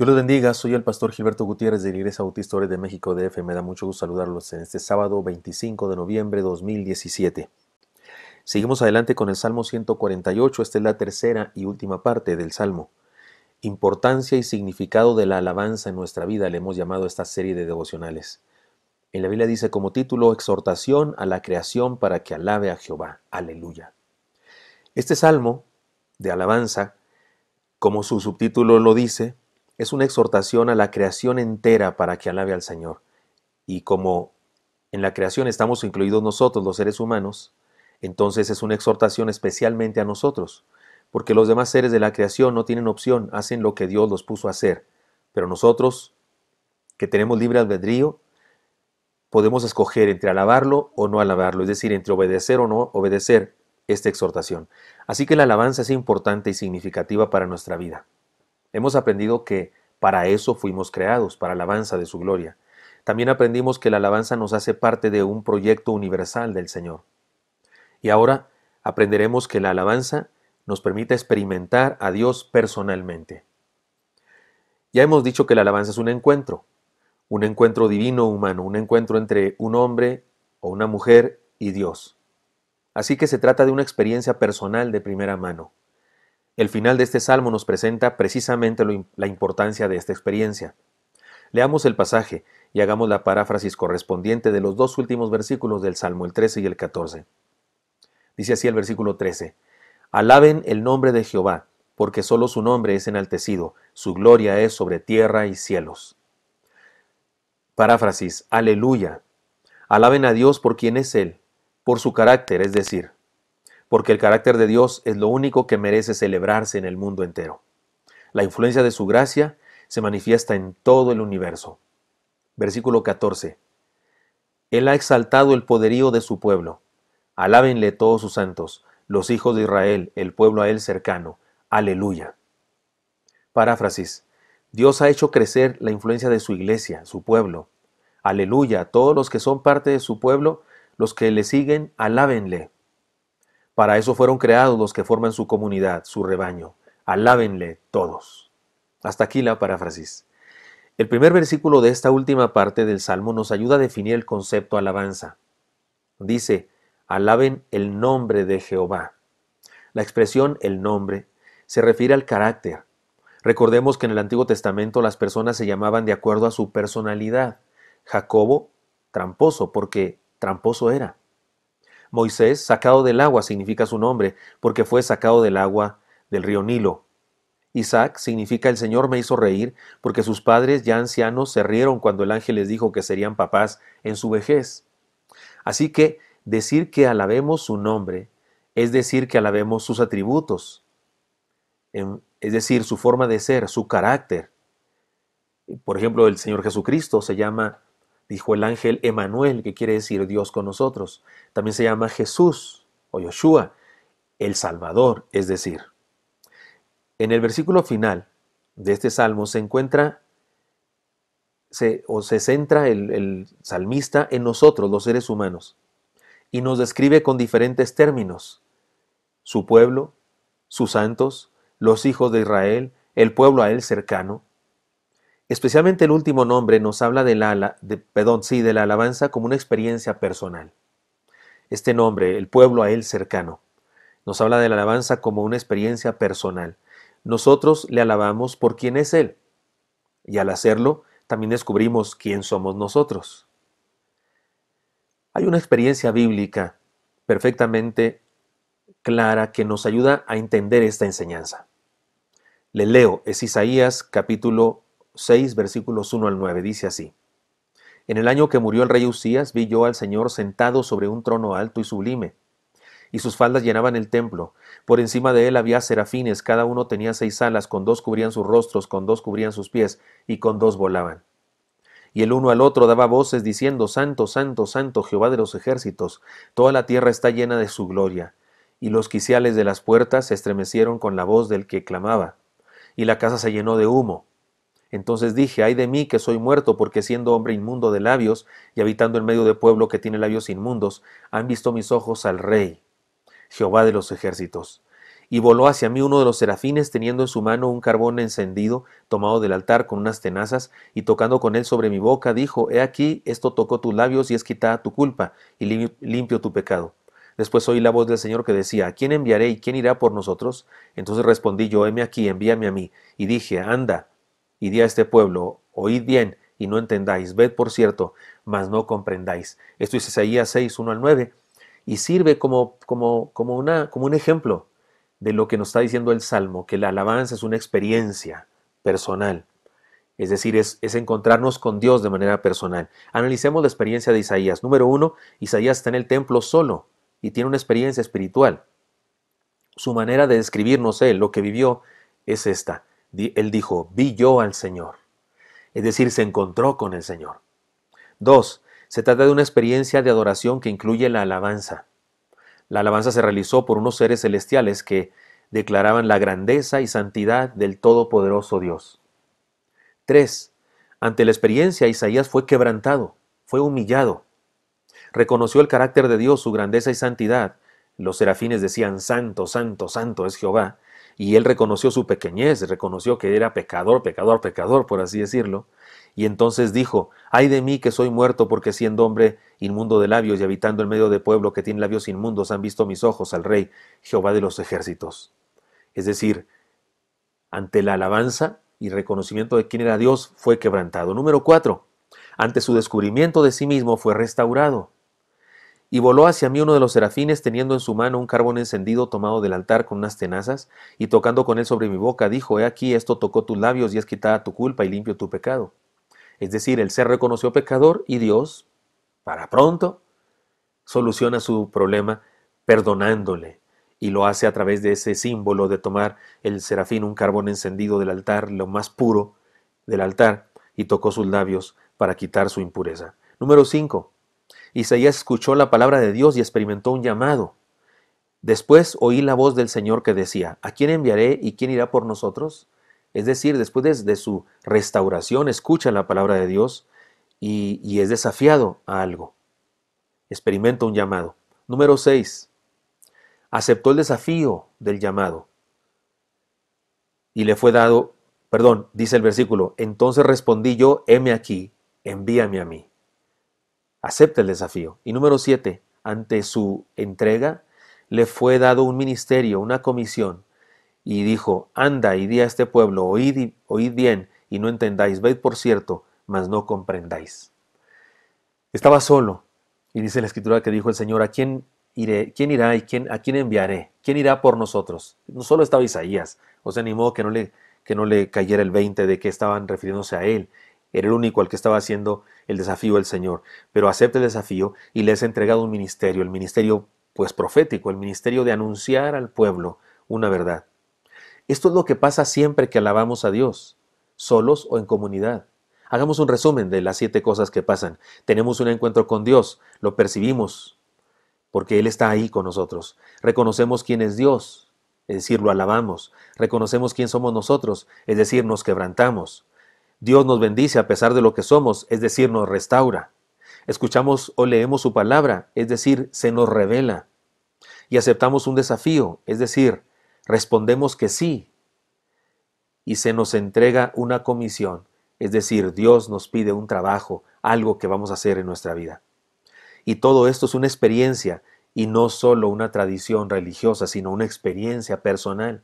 Dios los bendiga, soy el pastor Gilberto Gutiérrez de la Iglesia Bautista de México DF. Me da mucho gusto saludarlos en este sábado 25 de noviembre 2017. Seguimos adelante con el Salmo 148, esta es la tercera y última parte del Salmo. Importancia y significado de la alabanza en nuestra vida le hemos llamado a esta serie de devocionales. En la Biblia dice como título Exhortación a la creación para que alabe a Jehová. Aleluya. Este salmo de alabanza, como su subtítulo lo dice, es una exhortación a la creación entera para que alabe al Señor. Y como en la creación estamos incluidos nosotros, los seres humanos, entonces es una exhortación especialmente a nosotros, porque los demás seres de la creación no tienen opción, hacen lo que Dios los puso a hacer. Pero nosotros, que tenemos libre albedrío, podemos escoger entre alabarlo o no alabarlo, es decir, entre obedecer o no obedecer esta exhortación. Así que la alabanza es importante y significativa para nuestra vida. Hemos aprendido que para eso fuimos creados, para alabanza de su gloria. También aprendimos que la alabanza nos hace parte de un proyecto universal del Señor. Y ahora aprenderemos que la alabanza nos permite experimentar a Dios personalmente. Ya hemos dicho que la alabanza es un encuentro, un encuentro divino humano, un encuentro entre un hombre o una mujer y Dios. Así que se trata de una experiencia personal de primera mano. El final de este salmo nos presenta precisamente la importancia de esta experiencia. Leamos el pasaje y hagamos la paráfrasis correspondiente de los dos últimos versículos del Salmo, el 13 y el 14. Dice así el versículo 13. Alaben el nombre de Jehová, porque solo su nombre es enaltecido, su gloria es sobre tierra y cielos. Paráfrasis, aleluya. Alaben a Dios por quien es Él, por su carácter, es decir, porque el carácter de Dios es lo único que merece celebrarse en el mundo entero. La influencia de su gracia se manifiesta en todo el universo. Versículo 14. Él ha exaltado el poderío de su pueblo. Alábenle todos sus santos, los hijos de Israel, el pueblo a él cercano. Aleluya. Paráfrasis. Dios ha hecho crecer la influencia de su iglesia, su pueblo. Aleluya. Todos los que son parte de su pueblo, los que le siguen, alábenle. Para eso fueron creados los que forman su comunidad, su rebaño. Alábenle todos. Hasta aquí la paráfrasis. El primer versículo de esta última parte del Salmo nos ayuda a definir el concepto alabanza. Dice, alaben el nombre de Jehová. La expresión el nombre se refiere al carácter. Recordemos que en el Antiguo Testamento las personas se llamaban de acuerdo a su personalidad. Jacobo, tramposo, porque tramposo era. Moisés, sacado del agua, significa su nombre, porque fue sacado del agua del río Nilo. Isaac significa el Señor me hizo reír, porque sus padres ya ancianos se rieron cuando el ángel les dijo que serían papás en su vejez. Así que decir que alabemos su nombre es decir que alabemos sus atributos, es decir, su forma de ser, su carácter. Por ejemplo, el Señor Jesucristo se llama dijo el ángel Emanuel, que quiere decir Dios con nosotros. También se llama Jesús o Yoshua, el Salvador, es decir. En el versículo final de este salmo se encuentra o se centra el salmista en nosotros, los seres humanos, y nos describe con diferentes términos su pueblo, sus santos, los hijos de Israel, el pueblo a él cercano, Especialmente el último nombre nos habla de la, de, sí, de la alabanza como una experiencia personal. Este nombre, el pueblo a él cercano, nos habla de la alabanza como una experiencia personal. Nosotros le alabamos por quién es él. Y al hacerlo, también descubrimos quién somos nosotros. Hay una experiencia bíblica perfectamente clara que nos ayuda a entender esta enseñanza. Le leo, es Isaías capítulo 6, versículos 1 al 9. Dice así. En el año que murió el rey Usías vi yo al Señor sentado sobre un trono alto y sublime, y sus faldas llenaban el templo. Por encima de él había serafines, cada uno tenía seis alas, con dos cubrían sus rostros, con dos cubrían sus pies, y con dos volaban. Y el uno al otro daba voces diciendo, Santo, Santo, Santo, Jehová de los ejércitos, toda la tierra está llena de su gloria. Y los quiciales de las puertas se estremecieron con la voz del que clamaba, y la casa se llenó de humo. Entonces dije, ay de mí que soy muerto, porque siendo hombre inmundo de labios y habitando en medio de pueblo que tiene labios inmundos, han visto mis ojos al Rey, Jehová de los ejércitos. Y voló hacia mí uno de los serafines, teniendo en su mano un carbón encendido, tomado del altar con unas tenazas, y tocando con él sobre mi boca, dijo, He aquí, esto tocó tus labios y es quitada tu culpa, y limpio tu pecado. Después oí la voz del Señor que decía, ¿A quién enviaré y quién irá por nosotros? Entonces respondí yo, heme aquí, envíame a mí. Y dije, anda, y di a este pueblo, oíd bien y no entendáis, ved por cierto, mas no comprendáis. Esto es Isaías 6, 1 al 9, y sirve como, como, como, una, como un ejemplo de lo que nos está diciendo el Salmo, que la alabanza es una experiencia personal. Es decir, es, es, encontrarnos con Dios de manera personal. Analicemos la experiencia de Isaías. Número uno, Isaías está en el templo solo y tiene una experiencia espiritual. Su manera de describirnos él, lo que vivió, es esta él dijo, vi yo al Señor. Es decir, se encontró con el Señor. Dos, se trata de una experiencia de adoración que incluye la alabanza. La alabanza se realizó por unos seres celestiales que declaraban la grandeza y santidad del Todopoderoso Dios. 3. Ante la experiencia, Isaías fue quebrantado, fue humillado. Reconoció el carácter de Dios, su grandeza y santidad. Los serafines decían, Santo, Santo, Santo es Jehová, y él reconoció su pequeñez, reconoció que era pecador, pecador, pecador, por así decirlo. Y entonces dijo, ay de mí que soy muerto porque siendo hombre inmundo de labios y habitando en medio de pueblo que tiene labios inmundos, han visto mis ojos al rey Jehová de los ejércitos. Es decir, ante la alabanza y reconocimiento de quién era Dios, fue quebrantado. Número cuatro, ante su descubrimiento de sí mismo fue restaurado. Y voló hacia mí uno de los serafines teniendo en su mano un carbón encendido tomado del altar con unas tenazas, y tocando con él sobre mi boca, dijo, He aquí, esto tocó tus labios y es quitada tu culpa y limpio tu pecado. Es decir, el ser reconoció pecador y Dios, para pronto, soluciona su problema perdonándole. Y lo hace a través de ese símbolo de tomar el serafín un carbón encendido del altar, lo más puro del altar, y tocó sus labios para quitar su impureza. Número 5. Isaías escuchó la palabra de Dios y experimentó un llamado. Después oí la voz del Señor que decía, ¿a quién enviaré y quién irá por nosotros? Es decir, después de, su restauración escucha la palabra de Dios y, y es desafiado a algo. Experimenta un llamado. Número 6. Aceptó el desafío del llamado. Y le fue dado, perdón, dice el versículo, entonces respondí yo, heme aquí, envíame a mí acepta el desafío. Y número siete, ante su entrega, le fue dado un ministerio, una comisión, y dijo, anda y di a este pueblo, oíd, oíd bien y no entendáis, veid por cierto, mas no comprendáis. Estaba solo, y dice la escritura que dijo el Señor, ¿a quién, iré, quién irá y quién, a quién enviaré? ¿Quién irá por nosotros? No solo estaba Isaías, o sea, ni modo que no le, que no le cayera el 20 de que estaban refiriéndose a él, era el único al que estaba haciendo el desafío el Señor. Pero acepta el desafío y les es entregado un ministerio, el ministerio pues profético, el ministerio de anunciar al pueblo una verdad. Esto es lo que pasa siempre que alabamos a Dios, solos o en comunidad. Hagamos un resumen de las siete cosas que pasan. Tenemos un encuentro con Dios, lo percibimos, porque Él está ahí con nosotros. Reconocemos quién es Dios, es decir, lo alabamos. Reconocemos quién somos nosotros, es decir, nos quebrantamos. Dios nos bendice a pesar de lo que somos, es decir, nos restaura. Escuchamos o leemos su palabra, es decir, se nos revela. Y aceptamos un desafío, es decir, respondemos que sí. Y se nos entrega una comisión, es decir, Dios nos pide un trabajo, algo que vamos a hacer en nuestra vida. Y todo esto es una experiencia y no solo una tradición religiosa, sino una experiencia personal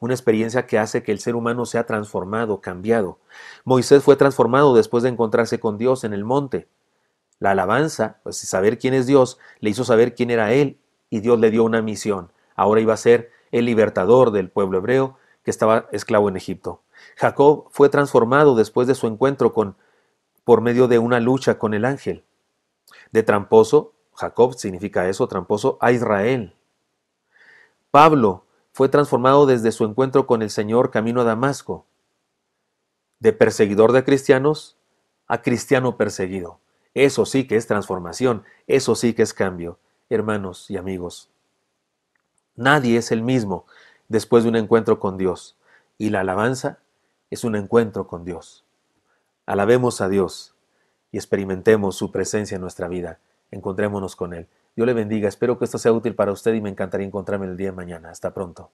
una experiencia que hace que el ser humano sea transformado, cambiado. Moisés fue transformado después de encontrarse con Dios en el monte. La alabanza, pues saber quién es Dios, le hizo saber quién era Él y Dios le dio una misión. Ahora iba a ser el libertador del pueblo hebreo que estaba esclavo en Egipto. Jacob fue transformado después de su encuentro con por medio de una lucha con el ángel. De tramposo, Jacob significa eso, tramposo a Israel. Pablo fue transformado desde su encuentro con el Señor camino a Damasco, de perseguidor de cristianos a cristiano perseguido. Eso sí que es transformación, eso sí que es cambio, hermanos y amigos. Nadie es el mismo después de un encuentro con Dios, y la alabanza es un encuentro con Dios. Alabemos a Dios y experimentemos su presencia en nuestra vida. Encontrémonos con Él. Dios le bendiga. Espero que esto sea útil para usted y me encantaría encontrarme el día de mañana. Hasta pronto.